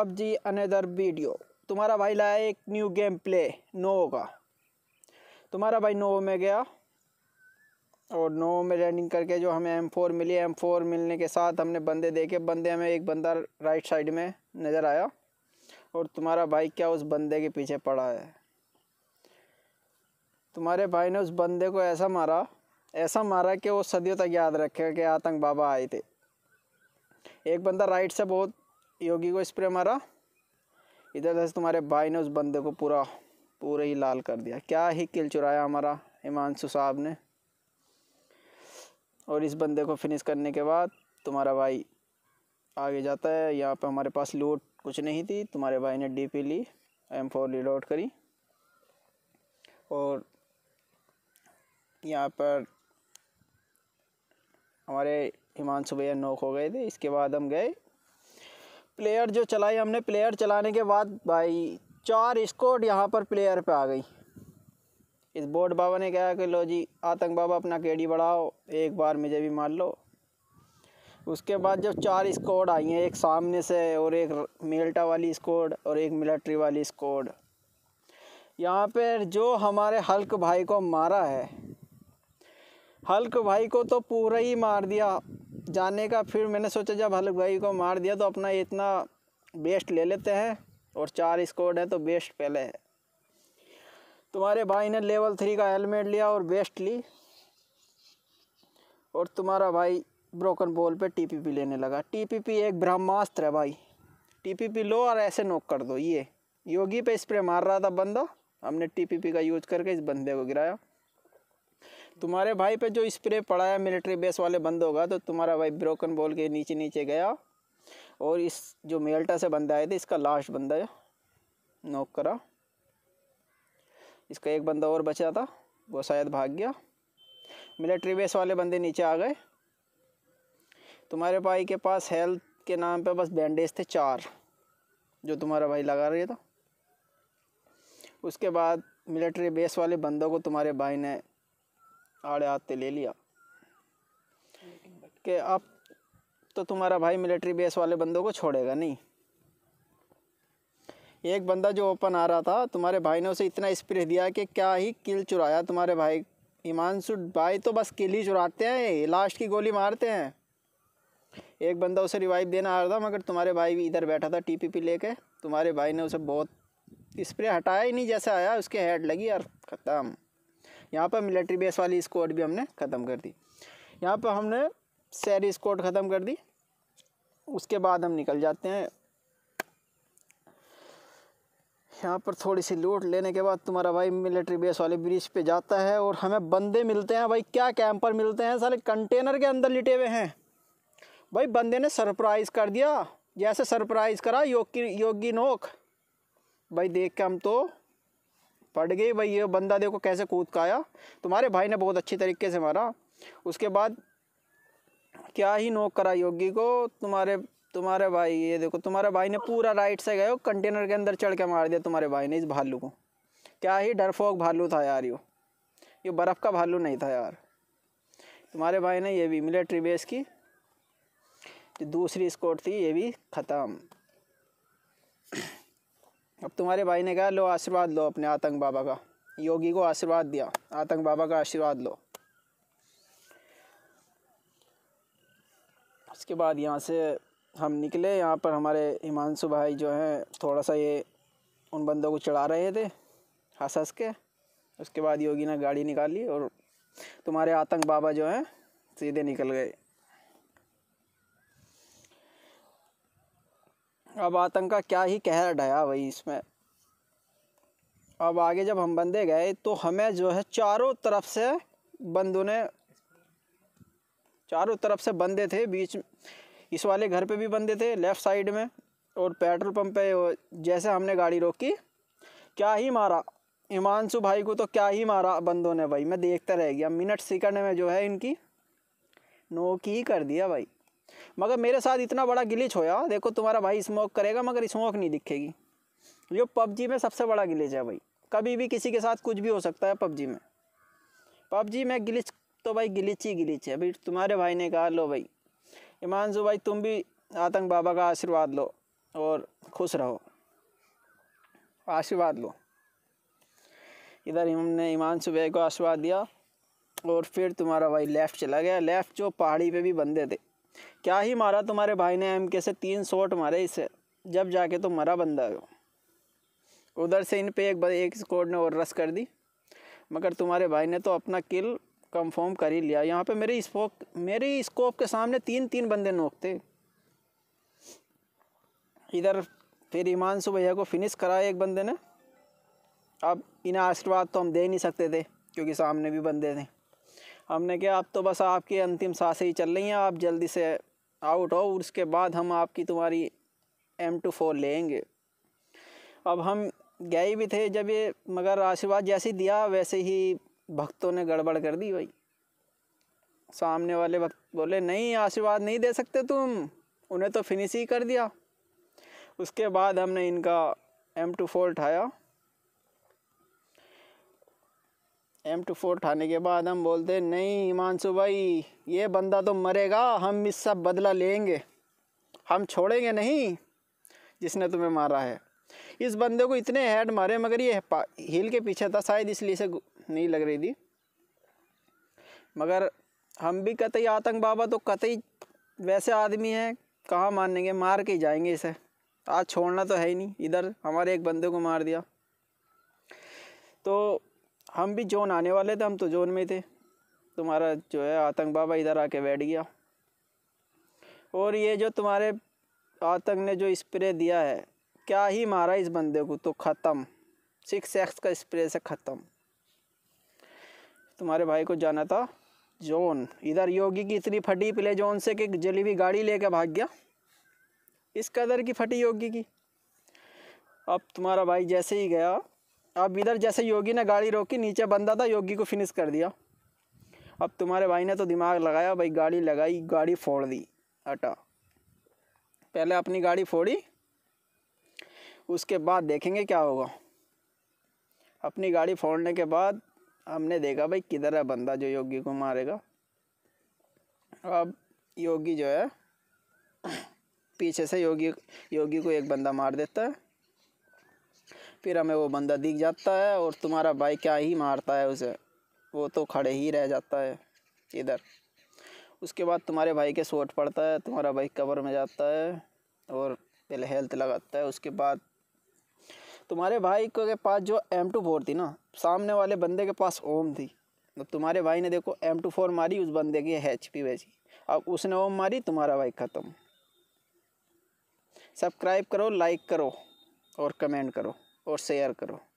PUBG another video तुम्हारा भाई लाया एक न्यू गेम प्ले नोवो का तुम्हारा भाई नोवो में गया और नोवो में लैंडिंग करके जो हमें एम फोर मिली एम फोर मिलने के साथ हमने बंदे देखे बंदे हमें एक बंदा राइट साइड में नज़र आया और तुम्हारा भाई क्या उस बंदे के पीछे पड़ा है तुम्हारे भाई ने उस बंदे को ऐसा मारा ऐसा मारा कि वो सदियों तक याद रखेगा कि आतंक बाबा आए थे एक बंदा राइट से बहुत योगी को स्प्रे मारा इधर से तुम्हारे भाई ने उस बंदे को पूरा पूरे ही लाल कर दिया क्या ही किल चुराया हमारा हिमांशु साहब ने और इस बंदे को फिनिश करने के बाद तुम्हारा भाई आगे जाता है यहाँ पे हमारे पास लूट कुछ नहीं थी तुम्हारे भाई ने डीपी ली एम फोर रिलोड करी और यहाँ पर हमारे हिमांशु भैया नोक हो गए थे इसके बाद हम गए प्लेयर जो चलाई हमने प्लेयर चलाने के बाद भाई चार स्कोट यहाँ पर प्लेयर पे आ गई इस बोर्ड बाबा ने कहा कि लो जी आतंक बाबा अपना केडी बढ़ाओ एक बार मुझे भी मार लो उसके बाद जब चार स्कोड आई हैं एक सामने से और एक मेल्टा वाली स्कोड और एक मिलिट्री वाली स्कोड यहाँ पर जो हमारे हल्क भाई को मारा है हल्क भाई को तो पूरा ही मार दिया जाने का फिर मैंने सोचा जब हल्क भाई को मार दिया तो अपना इतना बेस्ट ले लेते हैं और चार स्कोड है तो बेस्ट पहले है तुम्हारे भाई ने लेवल थ्री का हेलमेट लिया और बेस्ट ली और तुम्हारा भाई ब्रोकन बॉल पे टीपीपी लेने लगा टीपीपी एक ब्रह्मास्त्र है भाई टीपीपी लो और ऐसे नोक कर दो ये योगी पे स्प्रे मार रहा था बंदा हमने टीपीपी का यूज करके इस बंदे को गिराया तुम्हारे भाई पे जो स्प्रे पड़ा है मिलिट्री बेस वाले बंद होगा तो तुम्हारा भाई ब्रोकन बॉल के नीचे नीचे गया और इस जो मेल्टा से बंदा आए थे इसका लास्ट बंदा नोक करा इसका एक बंदा और बचा था वो शायद भाग गया मिलिट्री बेस वाले बंदे नीचे आ गए तुम्हारे भाई के पास हेल्थ के नाम पे बस बैंडेज थे चार जो तुम्हारा भाई लगा रही था उसके बाद मिलिट्री बेस वाले बंदों को तुम्हारे भाई ने आड़े आते ले लिया कि अब तो तुम्हारा भाई मिलिट्री बेस वाले बंदों को छोड़ेगा नहीं एक बंदा जो ओपन आ रहा था तुम्हारे भाई ने उसे इतना स्प्रे दिया कि क्या ही किल चुराया तुम्हारे भाई ईमानसु भाई तो बस किल ही चुराते हैं लास्ट की गोली मारते हैं एक बंदा उसे रिवाइव देना आ रहा था मगर तुम्हारे भाई भी इधर बैठा था टीपीपी लेके तुम्हारे भाई ने उसे बहुत स्प्रे हटाया ही नहीं जैसे आया उसके हेड लगी और ख़त्म यहाँ पर मिलिट्री बेस वाली स्कॉट भी हमने ख़त्म कर दी यहाँ पर हमने शहरी स्क्वाड ख़त्म कर दी उसके बाद हम निकल जाते हैं यहाँ पर थोड़ी सी लूट लेने के बाद तुम्हारा भाई मिलिट्री बेस वाले ब्रिज पे जाता है और हमें बंदे मिलते हैं भाई क्या कैंपर मिलते हैं सारे कंटेनर के अंदर लिटे हुए हैं भाई बंदे ने सरप्राइज़ कर दिया जैसे सरप्राइज़ करा योगी योगी नोक भाई देख के हम तो पड़ गई भाई ये बंदा देखो कैसे कूद का आया तुम्हारे भाई ने बहुत अच्छी तरीके से मारा उसके बाद क्या ही नोक करा योगी को तुम्हारे तुम्हारे भाई ये देखो तुम्हारे भाई ने पूरा राइट से गए कंटेनर के अंदर चढ़ के मार दिया तुम्हारे भाई ने इस भालू को क्या ही डरफोक भालू था यार यो ये बर्फ़ का भालू नहीं था यार तुम्हारे भाई ने ये भी मिलिट्री बेस की दूसरी स्कोट थी ये भी ख़त्म अब तुम्हारे भाई ने कहा लो आशीर्वाद लो अपने आतंक बाबा का योगी को आशीर्वाद दिया आतंक बाबा का आशीर्वाद लो उसके बाद यहाँ से हम निकले यहाँ पर हमारे हिमांशु भाई जो हैं थोड़ा सा ये उन बंदों को चढ़ा रहे थे हंस हंस के उसके बाद योगी ने गाड़ी निकाली और तुम्हारे आतंक बाबा जो हैं सीधे निकल गए अब आतंक का क्या ही कह डाया वही इसमें अब आगे जब हम बंदे गए तो हमें जो है चारों तरफ से बंदों ने चारों तरफ से बंदे थे बीच इस वाले घर पे भी बंदे थे लेफ़्ट साइड में और पेट्रोल पंप पे जैसे हमने गाड़ी रोकी क्या ही मारा हिमांशु भाई को तो क्या ही मारा बंदों ने भाई मैं देखता रह गया मिनट सेकंड में जो है इनकी नोक ही कर दिया भाई मगर मेरे साथ इतना बड़ा गिलिच होया देखो तुम्हारा भाई स्मोक करेगा मगर स्मोक नहीं दिखेगी जो पबजी में सबसे बड़ा गिलिच है भाई कभी भी किसी के साथ कुछ भी हो सकता है पबजी में पबजी में गिलिच तो भाई गिलिच ही गिलिच है अभी तुम्हारे भाई ने कहा लो भाई जो भाई तुम भी आतंक बाबा का आशीर्वाद लो और खुश रहो आशीर्वाद लो इधर हमने ईमान सुबह को आशीर्वाद दिया और फिर तुम्हारा भाई लेफ़्ट चला गया लेफ़्ट जो पहाड़ी पे भी बंदे थे क्या ही मारा तुम्हारे भाई ने एम के से तीन शॉट मारे इसे जब जाके तो मरा बंदा उधर से इन पे एक एक स्कोड ने और रस कर दी मगर तुम्हारे भाई ने तो अपना किल कंफर्म कर ही लिया यहाँ पे मेरे स्कोप मेरे स्कोप के सामने तीन तीन बंदे नोकते इधर फिर ईमान भैया को फिनिश कराया एक बंदे ने अब इन्हें आशीर्वाद तो हम दे नहीं सकते थे क्योंकि सामने भी बंदे थे हमने क्या अब तो बस आपकी अंतिम सांसें ही चल रही हैं आप जल्दी से आउट हो उसके बाद हम आपकी तुम्हारी एम टू फोर लेंगे अब हम गए भी थे जब ये मगर आशीर्वाद जैसे दिया वैसे ही भक्तों ने गड़बड़ कर दी भाई सामने वाले भक्त बोले नहीं आशीर्वाद नहीं दे सकते तुम उन्हें तो फिनिश ही कर दिया उसके बाद हमने इनका एम टू फोर उठाया एम टू फोर ठाने के बाद हम बोलते हैं नहीं हिमांशु भाई ये बंदा तो मरेगा हम इस सब बदला लेंगे हम छोड़ेंगे नहीं जिसने तुम्हें मारा है इस बंदे को इतने हेड मारे मगर ये हिल के पीछे था शायद इसलिए से नहीं लग रही थी मगर हम भी कतई आतंक बाबा तो कतई वैसे आदमी हैं कहाँ मानेंगे मार के जाएंगे इसे आज छोड़ना तो है ही नहीं इधर हमारे एक बंदे को मार दिया तो हम भी जोन आने वाले थे हम तो जोन में थे तुम्हारा जो है आतंक बाबा इधर आके बैठ गया और ये जो तुम्हारे आतंक ने जो स्प्रे दिया है क्या ही मारा इस बंदे को तो ख़त्म सिक्स एक्स का स्प्रे से ख़त्म तुम्हारे भाई को जाना था जोन इधर योगी की इतनी फटी प्ले जोन से कि जली हुई गाड़ी लेके भाग गया इस कदर की फटी योगी की अब तुम्हारा भाई जैसे ही गया अब इधर जैसे योगी ने गाड़ी रोकी नीचे बंदा था योगी को फिनिश कर दिया अब तुम्हारे भाई ने तो दिमाग लगाया भाई गाड़ी लगाई गाड़ी फोड़ दी अटा पहले अपनी गाड़ी फोड़ी उसके बाद देखेंगे क्या होगा अपनी गाड़ी फोड़ने के बाद हमने देखा भाई किधर है बंदा जो योगी को मारेगा अब योगी जो है पीछे से योगी योगी को एक बंदा मार देता है फिर हमें वो बंदा दिख जाता है और तुम्हारा भाई क्या ही मारता है उसे वो तो खड़े ही रह जाता है इधर उसके बाद तुम्हारे भाई के शोट पड़ता है तुम्हारा भाई कवर में जाता है और पहले हेल्थ लगाता है उसके बाद तुम्हारे भाई के पास जो एम टू फोर थी ना सामने वाले बंदे के पास ओम थी अब तुम्हारे भाई ने देखो एम टू फोर मारी उस बंदे की एच पी बेची अब उसने ओम मारी तुम्हारा भाई ख़त्म सब्सक्राइब करो लाइक करो और कमेंट करो और शेयर करो